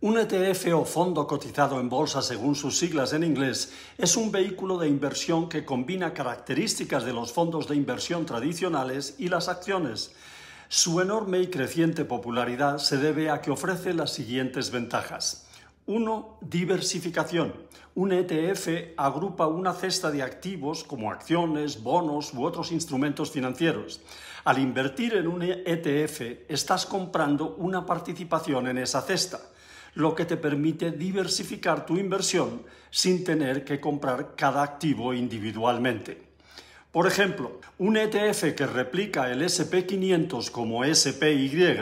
Un ETF o fondo cotizado en bolsa según sus siglas en inglés es un vehículo de inversión que combina características de los fondos de inversión tradicionales y las acciones. Su enorme y creciente popularidad se debe a que ofrece las siguientes ventajas. 1. Diversificación. Un ETF agrupa una cesta de activos como acciones, bonos u otros instrumentos financieros. Al invertir en un ETF, estás comprando una participación en esa cesta lo que te permite diversificar tu inversión sin tener que comprar cada activo individualmente. Por ejemplo, un ETF que replica el SP500 como SPY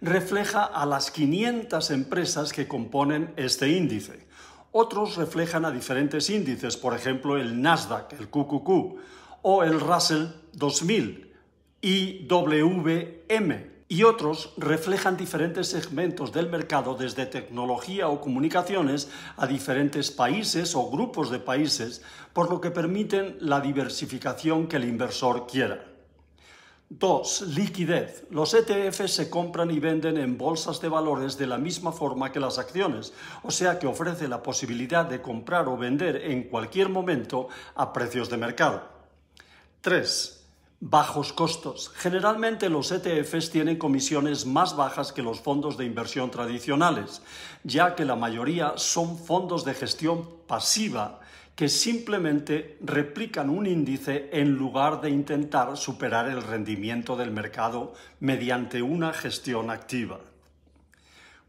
refleja a las 500 empresas que componen este índice. Otros reflejan a diferentes índices, por ejemplo el Nasdaq, el QQQ o el Russell 2000, IWM, y otros reflejan diferentes segmentos del mercado desde tecnología o comunicaciones a diferentes países o grupos de países, por lo que permiten la diversificación que el inversor quiera. 2. Liquidez. Los ETF se compran y venden en bolsas de valores de la misma forma que las acciones, o sea que ofrece la posibilidad de comprar o vender en cualquier momento a precios de mercado. 3 bajos costos. Generalmente los ETFs tienen comisiones más bajas que los fondos de inversión tradicionales, ya que la mayoría son fondos de gestión pasiva que simplemente replican un índice en lugar de intentar superar el rendimiento del mercado mediante una gestión activa.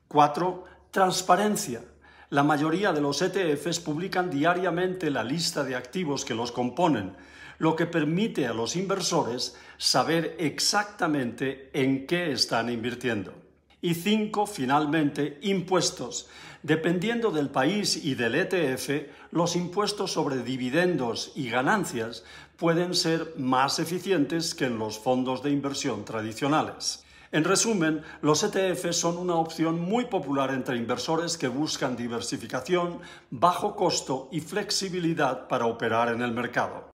4. Transparencia. La mayoría de los ETFs publican diariamente la lista de activos que los componen, lo que permite a los inversores saber exactamente en qué están invirtiendo. Y cinco, finalmente, impuestos. Dependiendo del país y del ETF, los impuestos sobre dividendos y ganancias pueden ser más eficientes que en los fondos de inversión tradicionales. En resumen, los ETF son una opción muy popular entre inversores que buscan diversificación, bajo costo y flexibilidad para operar en el mercado.